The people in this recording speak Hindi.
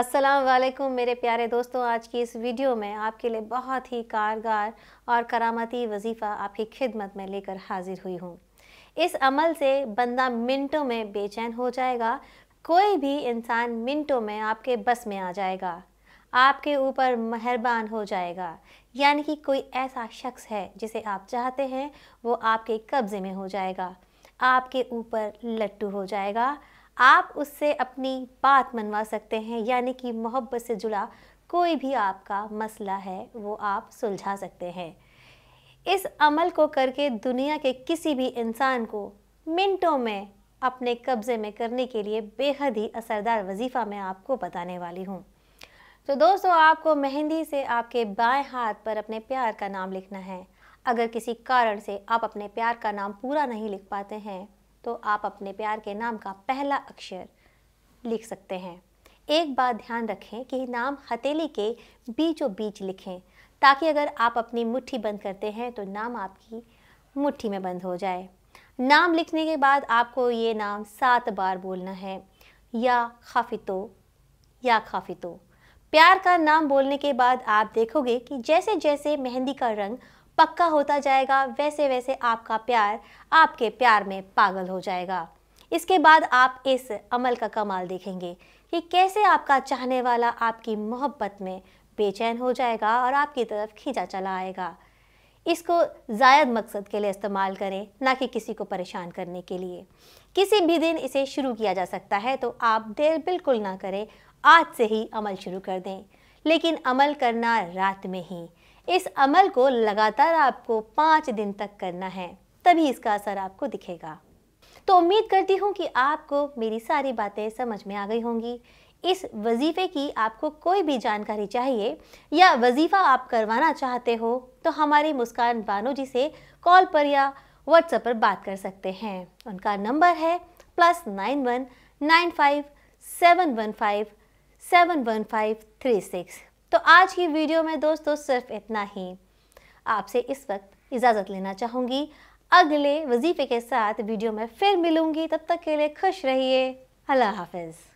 अस्सलाम वालेकुम मेरे प्यारे दोस्तों आज की इस वीडियो में आपके लिए बहुत ही कारगर और करामती वजीफ़ा आपकी खिदमत में लेकर हाजिर हुई हूँ इस अमल से बंदा मिनटों में बेचैन हो जाएगा कोई भी इंसान मिनटों में आपके बस में आ जाएगा आपके ऊपर मेहरबान हो जाएगा यानी कि कोई ऐसा शख्स है जिसे आप चाहते हैं वो आपके कब्ज़े में हो जाएगा आपके ऊपर लट्टू हो जाएगा आप उससे अपनी बात मनवा सकते हैं यानी कि मोहब्बत से जुड़ा कोई भी आपका मसला है वो आप सुलझा सकते हैं इस अमल को करके दुनिया के किसी भी इंसान को मिनटों में अपने कब्ज़े में करने के लिए बेहद ही असरदार वजीफ़ा मैं आपको बताने वाली हूँ तो दोस्तों आपको मेहंदी से आपके बाएं हाथ पर अपने प्यार का नाम लिखना है अगर किसी कारण से आप अपने प्यार का नाम पूरा नहीं लिख पाते हैं तो आप अपने प्यार के नाम का पहला अक्षर लिख सकते हैं एक बात ध्यान रखें कि नाम हथेली के बीचों बीच लिखें ताकि अगर आप अपनी मुट्ठी बंद करते हैं तो नाम आपकी मुट्ठी में बंद हो जाए नाम लिखने के बाद आपको ये नाम सात बार बोलना है या खाफितो या खाफितो प्यार का नाम बोलने के बाद आप देखोगे कि जैसे जैसे मेहंदी का रंग पक्का होता जाएगा वैसे वैसे आपका प्यार आपके प्यार में पागल हो जाएगा इसके बाद आप इस अमल का कमाल देखेंगे कि कैसे आपका चाहने वाला आपकी मोहब्बत में बेचैन हो जाएगा और आपकी तरफ खींचा चला आएगा इसको जायद मकसद के लिए इस्तेमाल करें ना कि किसी को परेशान करने के लिए किसी भी दिन इसे शुरू किया जा सकता है तो आप देर बिल्कुल ना करें आज से ही अमल शुरू कर दें लेकिन अमल करना रात में ही इस अमल को लगातार आपको पाँच दिन तक करना है तभी इसका असर आपको दिखेगा तो उम्मीद करती हूँ कि आपको मेरी सारी बातें समझ में आ गई होंगी इस वजीफ़े की आपको कोई भी जानकारी चाहिए या वजीफ़ा आप करवाना चाहते हो तो हमारी मुस्कान बानो जी से कॉल पर या व्हाट्सएप पर बात कर सकते हैं उनका नंबर है plus nine one nine five seven one five seven one five three six तो आज की वीडियो में दोस्तों सिर्फ इतना ही आपसे इस वक्त इजाज़त लेना चाहूँगी अगले वजीफे के साथ वीडियो में फिर मिलूँगी तब तक के लिए खुश रहिए अल्लाह हाफिज़